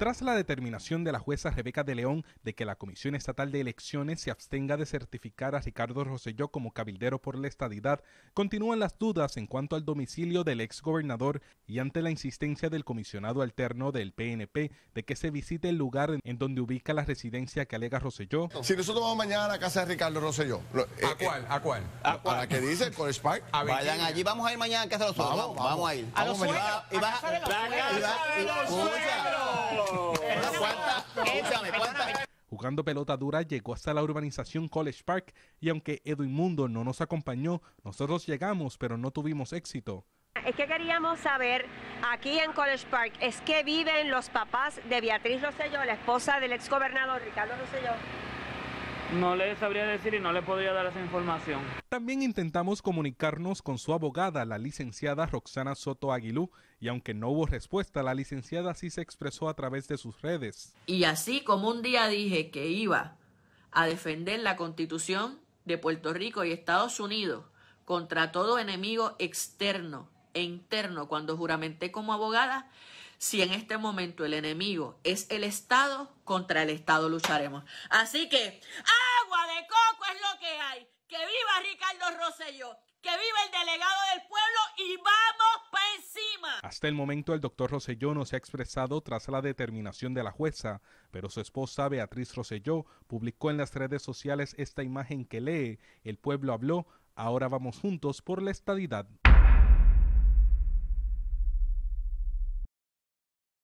Tras la determinación de la jueza Rebeca de León de que la Comisión Estatal de Elecciones se abstenga de certificar a Ricardo Rosselló como cabildero por la estadidad, continúan las dudas en cuanto al domicilio del exgobernador y ante la insistencia del comisionado alterno del PNP de que se visite el lugar en donde ubica la residencia que alega Rosselló. Si nosotros vamos mañana a la casa de Ricardo Rosselló. Eh, ¿A, eh, cuál, ¿A cuál? ¿A qué que dice? ¿Con Spark? Vayan allí, vamos a ir mañana a casa de los Vamos, vamos, a ir. A casa Jugando pelota dura llegó hasta la urbanización College Park y aunque Edwin Mundo no nos acompañó, nosotros llegamos pero no tuvimos éxito. Es que queríamos saber aquí en College Park, es que viven los papás de Beatriz Rosselló, la esposa del ex exgobernador Ricardo Rosselló. No le sabría decir y no le podría dar esa información. También intentamos comunicarnos con su abogada, la licenciada Roxana Soto Aguilú, y aunque no hubo respuesta, la licenciada sí se expresó a través de sus redes. Y así como un día dije que iba a defender la constitución de Puerto Rico y Estados Unidos contra todo enemigo externo e interno cuando juramenté como abogada, si en este momento el enemigo es el Estado, contra el Estado lucharemos. Así que que viva Ricardo Rosselló, que viva el delegado del pueblo y vamos para encima. Hasta el momento el doctor Roselló no se ha expresado tras la determinación de la jueza, pero su esposa Beatriz Roselló publicó en las redes sociales esta imagen que lee, el pueblo habló, ahora vamos juntos por la estadidad.